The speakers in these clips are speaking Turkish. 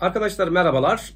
Arkadaşlar merhabalar.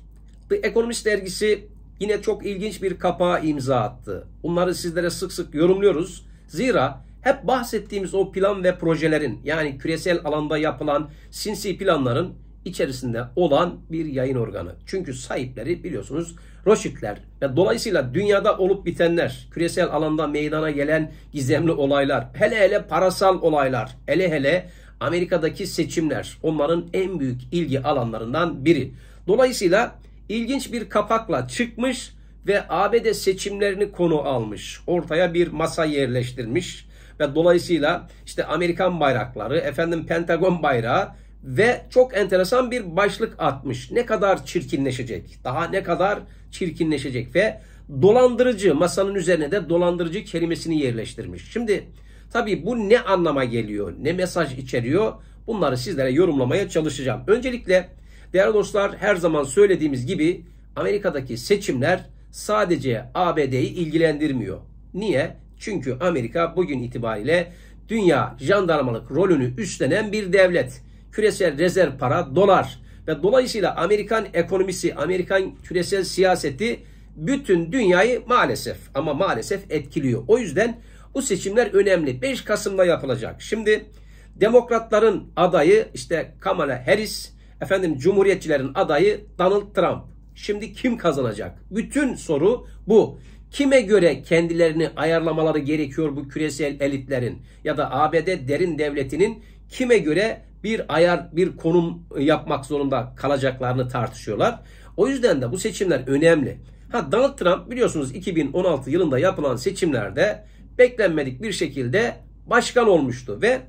The Economist dergisi yine çok ilginç bir kapağa imza attı. Bunları sizlere sık sık yorumluyoruz. Zira hep bahsettiğimiz o plan ve projelerin yani küresel alanda yapılan sinsi planların içerisinde olan bir yayın organı. Çünkü sahipleri biliyorsunuz Roşitler ve dolayısıyla dünyada olup bitenler, küresel alanda meydana gelen gizemli olaylar, hele hele parasal olaylar, hele hele Amerika'daki seçimler onların en büyük ilgi alanlarından biri. Dolayısıyla ilginç bir kapakla çıkmış ve ABD seçimlerini konu almış. Ortaya bir masa yerleştirmiş ve dolayısıyla işte Amerikan bayrakları, efendim Pentagon bayrağı ve çok enteresan bir başlık atmış. Ne kadar çirkinleşecek? Daha ne kadar çirkinleşecek ve dolandırıcı masanın üzerine de dolandırıcı kelimesini yerleştirmiş. Şimdi Tabii bu ne anlama geliyor, ne mesaj içeriyor bunları sizlere yorumlamaya çalışacağım. Öncelikle değerli dostlar her zaman söylediğimiz gibi Amerika'daki seçimler sadece ABD'yi ilgilendirmiyor. Niye? Çünkü Amerika bugün itibariyle dünya jandarmalık rolünü üstlenen bir devlet. Küresel rezerv para dolar ve dolayısıyla Amerikan ekonomisi, Amerikan küresel siyaseti bütün dünyayı maalesef ama maalesef etkiliyor. O yüzden bu seçimler önemli. 5 Kasım'da yapılacak. Şimdi demokratların adayı işte Kamala Harris, efendim cumhuriyetçilerin adayı Donald Trump. Şimdi kim kazanacak? Bütün soru bu. Kime göre kendilerini ayarlamaları gerekiyor bu küresel elitlerin ya da ABD derin devletinin kime göre bir ayar, bir konum yapmak zorunda kalacaklarını tartışıyorlar. O yüzden de bu seçimler önemli. Ha Donald Trump biliyorsunuz 2016 yılında yapılan seçimlerde beklenmedik bir şekilde başkan olmuştu ve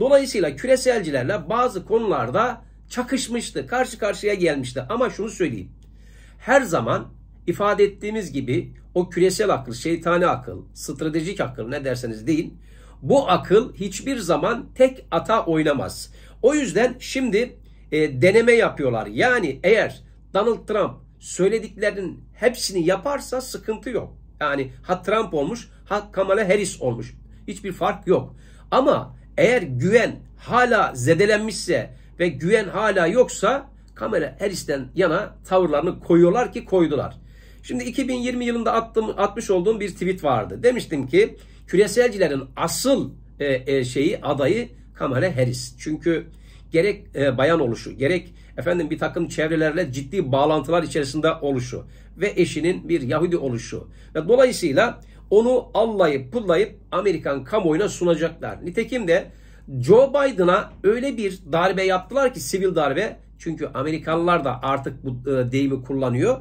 dolayısıyla küreselcilerle bazı konularda çakışmıştı, karşı karşıya gelmişti. Ama şunu söyleyeyim. Her zaman ifade ettiğimiz gibi o küresel akıl, şeytani akıl, stratejik akıl ne derseniz deyin. Bu akıl hiçbir zaman tek ata oynamaz. O yüzden şimdi e, deneme yapıyorlar. Yani eğer Donald Trump söylediklerinin hepsini yaparsa sıkıntı yok. Yani ha Trump olmuş Ha Kamala Harris olmuş. Hiçbir fark yok. Ama eğer güven hala zedelenmişse ve güven hala yoksa Kamala Harris'ten yana tavırlarını koyuyorlar ki koydular. Şimdi 2020 yılında attım, atmış olduğum bir tweet vardı. Demiştim ki küreselcilerin asıl e, e, şeyi adayı Kamala Harris. Çünkü gerek e, bayan oluşu, gerek efendim bir takım çevrelerle ciddi bağlantılar içerisinde oluşu ve eşinin bir Yahudi oluşu. Ve dolayısıyla onu allayıp pullayıp Amerikan kamuoyuna sunacaklar. Nitekim de Joe Biden'a öyle bir darbe yaptılar ki sivil darbe. Çünkü Amerikalılar da artık bu e, deyimi kullanıyor.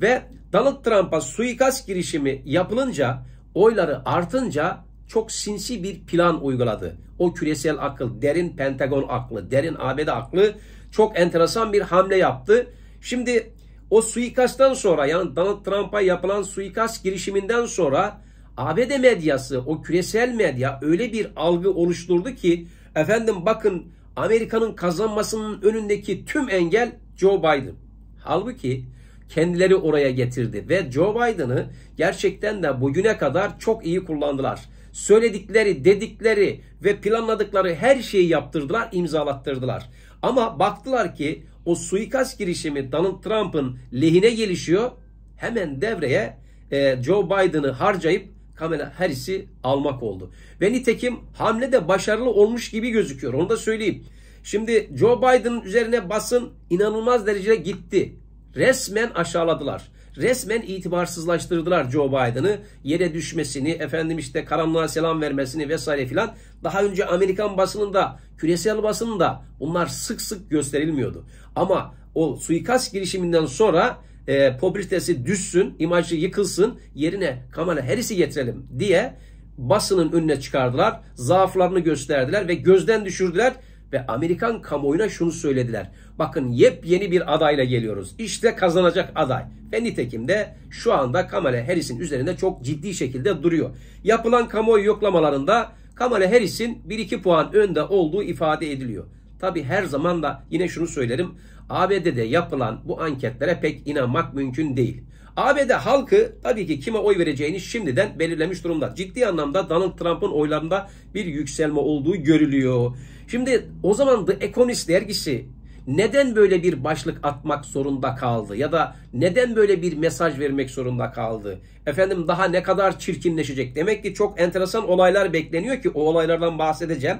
Ve Donald Trump'a suikast girişimi yapılınca oyları artınca çok sinsi bir plan uyguladı. O küresel akıl, derin Pentagon aklı, derin ABD aklı çok enteresan bir hamle yaptı. Şimdi o suikasttan sonra yani Donald Trump'a yapılan suikast girişiminden sonra ABD medyası o küresel medya öyle bir algı oluşturdu ki efendim bakın Amerika'nın kazanmasının önündeki tüm engel Joe Biden. Halbuki kendileri oraya getirdi ve Joe Biden'ı gerçekten de bugüne kadar çok iyi kullandılar. Söyledikleri, dedikleri ve planladıkları her şeyi yaptırdılar, imzalattırdılar. Ama baktılar ki o suikast girişimi Donald Trump'ın lehine gelişiyor. Hemen devreye e, Joe Biden'ı harcayıp Kamala Harris'i almak oldu. Ve nitekim hamle de başarılı olmuş gibi gözüküyor. Onu da söyleyeyim. Şimdi Joe Biden'ın üzerine basın inanılmaz derecede gitti resmen aşağıladılar. Resmen itibarsızlaştırdılar Joe Biden'ı. Yere düşmesini, efendim işte karanlığa selam vermesini vesaire filan. Daha önce Amerikan basınında, küresel basınında, bunlar sık sık gösterilmiyordu. Ama o suikast girişiminden sonra e, popülitesi düşsün, imajı yıkılsın, yerine Kamala Harris'i getirelim diye basının önüne çıkardılar. Zaaflarını gösterdiler ve gözden düşürdüler ve Amerikan kamuoyuna şunu söylediler. Bakın yepyeni bir adayla geliyoruz. İşte kazanacak aday. Ve nitekim de şu anda Kamala Harris'in üzerinde çok ciddi şekilde duruyor. Yapılan kamuoyu yoklamalarında Kamala Harris'in 1-2 puan önde olduğu ifade ediliyor. Tabi her zaman da yine şunu söylerim. ABD'de yapılan bu anketlere pek inanmak mümkün değil. ABD halkı tabii ki kime oy vereceğini şimdiden belirlemiş durumda. Ciddi anlamda Donald Trump'ın oylarında bir yükselme olduğu görülüyor. Şimdi o zaman The Economist dergisi neden böyle bir başlık atmak zorunda kaldı ya da neden böyle bir mesaj vermek zorunda kaldı? Efendim daha ne kadar çirkinleşecek? Demek ki çok enteresan olaylar bekleniyor ki o olaylardan bahsedeceğim.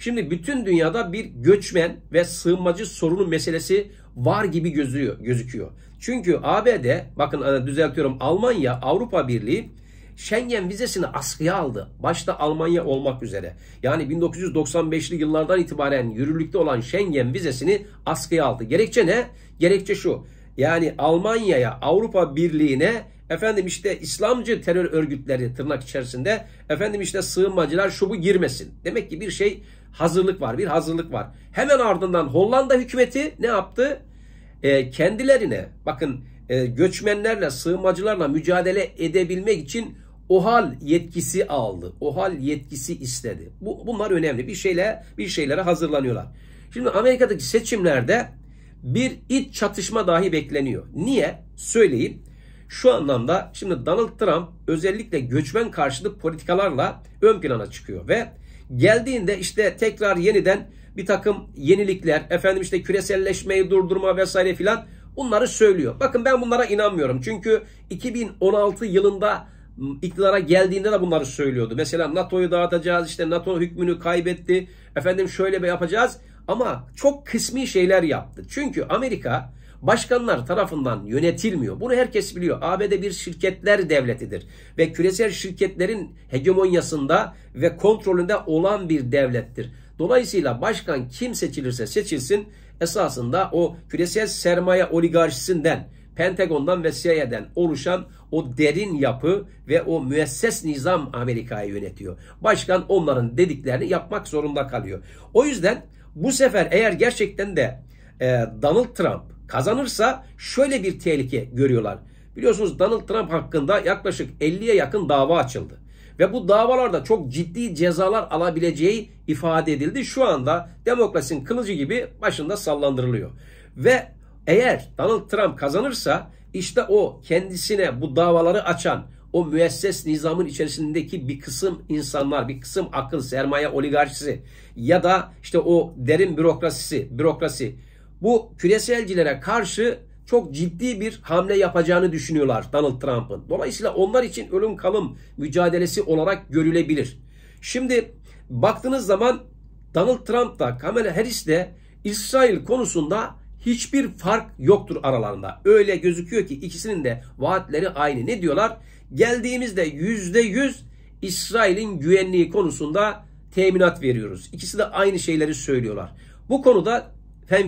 Şimdi bütün dünyada bir göçmen ve sığınmacı sorunu meselesi var gibi gözüyor, gözüküyor. Çünkü ABD, bakın e, düzeltiyorum Almanya, Avrupa Birliği Schengen vizesini askıya aldı. Başta Almanya olmak üzere. Yani 1995'li yıllardan itibaren yürürlükte olan Schengen vizesini askıya aldı. Gerekçe ne? Gerekçe şu. Yani Almanya'ya, Avrupa Birliği'ne Efendim işte İslamcı terör örgütleri tırnak içerisinde. Efendim işte sığınmacılar şu bu girmesin. Demek ki bir şey hazırlık var. Bir hazırlık var. Hemen ardından Hollanda hükümeti ne yaptı? E, kendilerine bakın e, göçmenlerle sığınmacılarla mücadele edebilmek için OHAL yetkisi aldı. OHAL yetkisi istedi. Bu, bunlar önemli. Bir şeyle bir şeylere hazırlanıyorlar. Şimdi Amerika'daki seçimlerde bir iç çatışma dahi bekleniyor. Niye? Söyleyeyim. Şu anlamda şimdi Donald Trump özellikle göçmen karşıtı politikalarla ön plana çıkıyor ve geldiğinde işte tekrar yeniden bir takım yenilikler, efendim işte küreselleşmeyi durdurma vesaire filan bunları söylüyor. Bakın ben bunlara inanmıyorum. Çünkü 2016 yılında iktidara geldiğinde de bunları söylüyordu. Mesela NATO'yu dağıtacağız, işte NATO hükmünü kaybetti, efendim şöyle bir yapacağız. Ama çok kısmi şeyler yaptı. Çünkü Amerika başkanlar tarafından yönetilmiyor. Bunu herkes biliyor. ABD bir şirketler devletidir ve küresel şirketlerin hegemonyasında ve kontrolünde olan bir devlettir. Dolayısıyla başkan kim seçilirse seçilsin esasında o küresel sermaye oligarşisinden Pentagon'dan ve CIA'den oluşan o derin yapı ve o müesses nizam Amerika'yı yönetiyor. Başkan onların dediklerini yapmak zorunda kalıyor. O yüzden bu sefer eğer gerçekten de ee, Donald Trump kazanırsa şöyle bir tehlike görüyorlar. Biliyorsunuz Donald Trump hakkında yaklaşık 50'ye yakın dava açıldı. Ve bu davalarda çok ciddi cezalar alabileceği ifade edildi. Şu anda demokrasinin kılıcı gibi başında sallandırılıyor. Ve eğer Donald Trump kazanırsa işte o kendisine bu davaları açan o müesses nizamın içerisindeki bir kısım insanlar, bir kısım akıl sermaye oligarşisi ya da işte o derin bürokrasisi, bürokrasi bu küreselcilere karşı çok ciddi bir hamle yapacağını düşünüyorlar Donald Trump'ın. Dolayısıyla onlar için ölüm kalım mücadelesi olarak görülebilir. Şimdi baktığınız zaman Donald Trump da Kamala Harris de İsrail konusunda hiçbir fark yoktur aralarında. Öyle gözüküyor ki ikisinin de vaatleri aynı. Ne diyorlar? Geldiğimizde yüzde yüz İsrail'in güvenliği konusunda teminat veriyoruz. İkisi de aynı şeyleri söylüyorlar. Bu konuda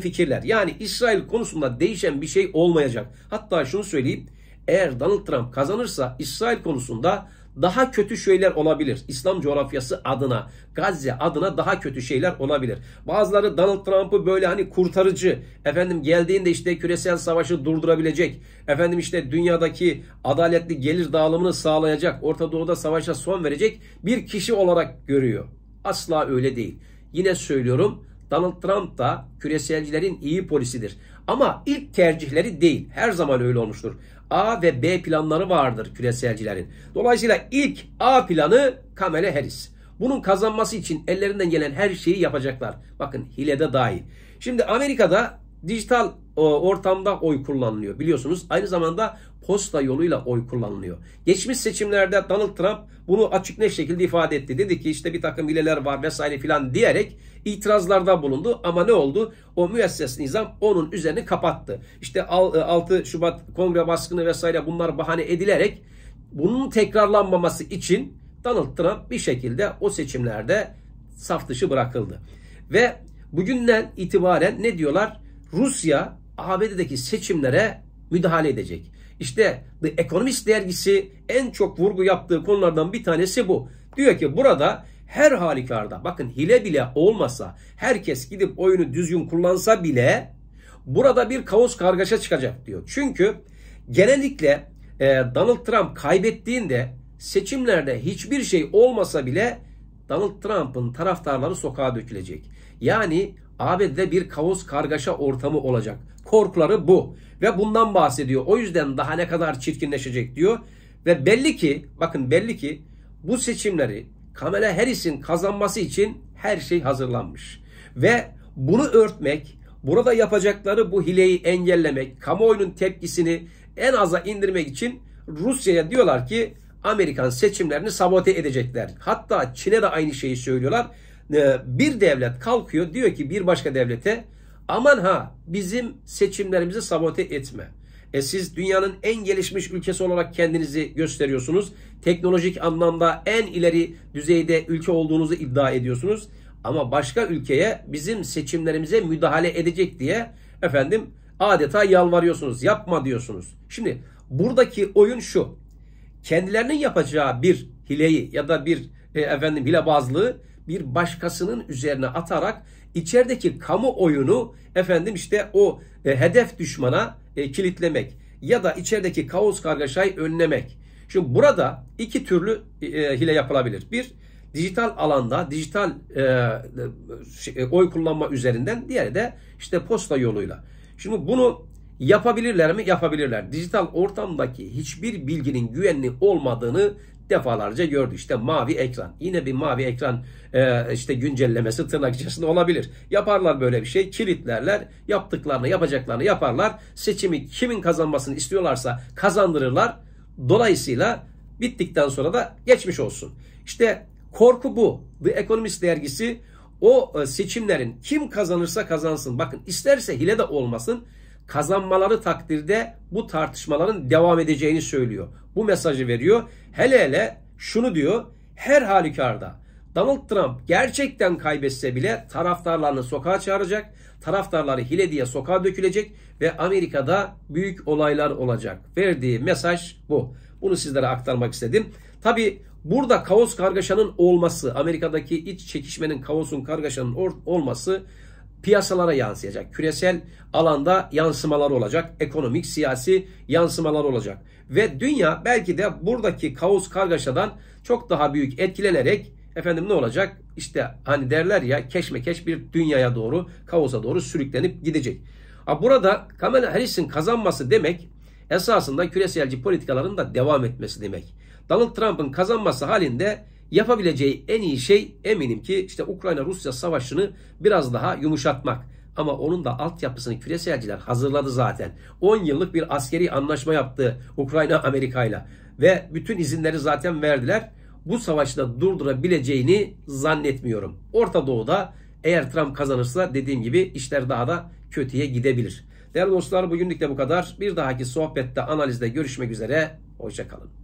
fikirler Yani İsrail konusunda değişen bir şey olmayacak. Hatta şunu söyleyeyim. Eğer Donald Trump kazanırsa İsrail konusunda daha kötü şeyler olabilir. İslam coğrafyası adına, Gazze adına daha kötü şeyler olabilir. Bazıları Donald Trump'ı böyle hani kurtarıcı, efendim geldiğinde işte küresel savaşı durdurabilecek, efendim işte dünyadaki adaletli gelir dağılımını sağlayacak, Orta Doğu'da savaşa son verecek bir kişi olarak görüyor. Asla öyle değil. Yine söylüyorum Donald Trump da küreselcilerin iyi polisidir. Ama ilk tercihleri değil. Her zaman öyle olmuştur. A ve B planları vardır küreselcilerin. Dolayısıyla ilk A planı Kamala Harris. Bunun kazanması için ellerinden gelen her şeyi yapacaklar. Bakın hilede dahil. Şimdi Amerika'da dijital ortamda oy kullanılıyor. Biliyorsunuz aynı zamanda posta yoluyla oy kullanılıyor. Geçmiş seçimlerde Donald Trump bunu açık ne şekilde ifade etti. Dedi ki işte bir takım hileler var vesaire filan diyerek itirazlarda bulundu. Ama ne oldu? O müesses nizam onun üzerini kapattı. İşte 6 e, Şubat kongre baskını vesaire bunlar bahane edilerek bunun tekrarlanmaması için Donald Trump bir şekilde o seçimlerde saf dışı bırakıldı. Ve bugünden itibaren ne diyorlar? Rusya ABD'deki seçimlere müdahale edecek. İşte The Economist dergisi en çok vurgu yaptığı konulardan bir tanesi bu. Diyor ki burada her halükarda bakın hile bile olmasa herkes gidip oyunu düzgün kullansa bile burada bir kaos kargaşa çıkacak diyor. Çünkü genellikle e, Donald Trump kaybettiğinde seçimlerde hiçbir şey olmasa bile Donald Trump'ın taraftarları sokağa dökülecek. Yani ABD'de bir kaos kargaşa ortamı olacak. Korkuları bu. Ve bundan bahsediyor. O yüzden daha ne kadar çirkinleşecek diyor. Ve belli ki bakın belli ki bu seçimleri Kamala Harris'in kazanması için her şey hazırlanmış. Ve bunu örtmek, burada yapacakları bu hileyi engellemek, kamuoyunun tepkisini en aza indirmek için Rusya'ya diyorlar ki Amerikan seçimlerini sabote edecekler. Hatta Çin'e de aynı şeyi söylüyorlar ee, bir devlet kalkıyor diyor ki bir başka devlete aman ha bizim seçimlerimizi sabote etme. E siz dünyanın en gelişmiş ülkesi olarak kendinizi gösteriyorsunuz. Teknolojik anlamda en ileri düzeyde ülke olduğunuzu iddia ediyorsunuz. Ama başka ülkeye bizim seçimlerimize müdahale edecek diye efendim adeta yalvarıyorsunuz. Yapma diyorsunuz. Şimdi buradaki oyun şu. Kendilerinin yapacağı bir hileyi ya da bir e, efendim hilebazlığı bir başkasının üzerine atarak içerideki kamuoyunu efendim işte o e, hedef düşmana e, kilitlemek ya da içerideki kaos kargaşayı önlemek. Şimdi burada iki türlü e, e hile yapılabilir. Bir dijital alanda dijital e, e şey, e, oy kullanma üzerinden diğeri de işte posta yoluyla. Şimdi bunu yapabilirler mi? Yapabilirler. Dijital ortamdaki hiçbir bilginin güvenli olmadığını defalarca gördü. işte mavi ekran. Yine bir mavi ekran e, işte güncellemesi tırnak içerisinde olabilir. Yaparlar böyle bir şey. Kilitlerler. Yaptıklarını yapacaklarını yaparlar. Seçimi kimin kazanmasını istiyorlarsa kazandırırlar. Dolayısıyla bittikten sonra da geçmiş olsun. işte korku bu. The Economist dergisi o e, seçimlerin kim kazanırsa kazansın. Bakın isterse hile de olmasın kazanmaları takdirde bu tartışmaların devam edeceğini söylüyor. Bu mesajı veriyor. Hele hele şunu diyor. Her halükarda Donald Trump gerçekten kaybetse bile taraftarlarını sokağa çağıracak. Taraftarları hile diye sokağa dökülecek ve Amerika'da büyük olaylar olacak. Verdiği mesaj bu. Bunu sizlere aktarmak istedim. Tabi burada kaos kargaşanın olması, Amerika'daki iç çekişmenin, kaosun kargaşanın olması piyasalara yansıyacak. Küresel alanda yansımalar olacak. Ekonomik, siyasi yansımalar olacak. Ve dünya belki de buradaki kaos kargaşadan çok daha büyük etkilenerek efendim ne olacak? İşte hani derler ya keşmekeş bir dünyaya doğru, kaosa doğru sürüklenip gidecek. Ha burada Kamala Harris'in kazanması demek esasında küreselci politikaların da devam etmesi demek. Donald Trump'ın kazanması halinde yapabileceği en iyi şey eminim ki işte Ukrayna-Rusya savaşını biraz daha yumuşatmak. Ama onun da altyapısını küreselciler hazırladı zaten. 10 yıllık bir askeri anlaşma yaptı Ukrayna Amerika ile. Ve bütün izinleri zaten verdiler. Bu savaşta durdurabileceğini zannetmiyorum. Orta Doğu'da eğer Trump kazanırsa dediğim gibi işler daha da kötüye gidebilir. Değerli dostlar bugünlük de bu kadar. Bir dahaki sohbette analizde görüşmek üzere. Hoşçakalın.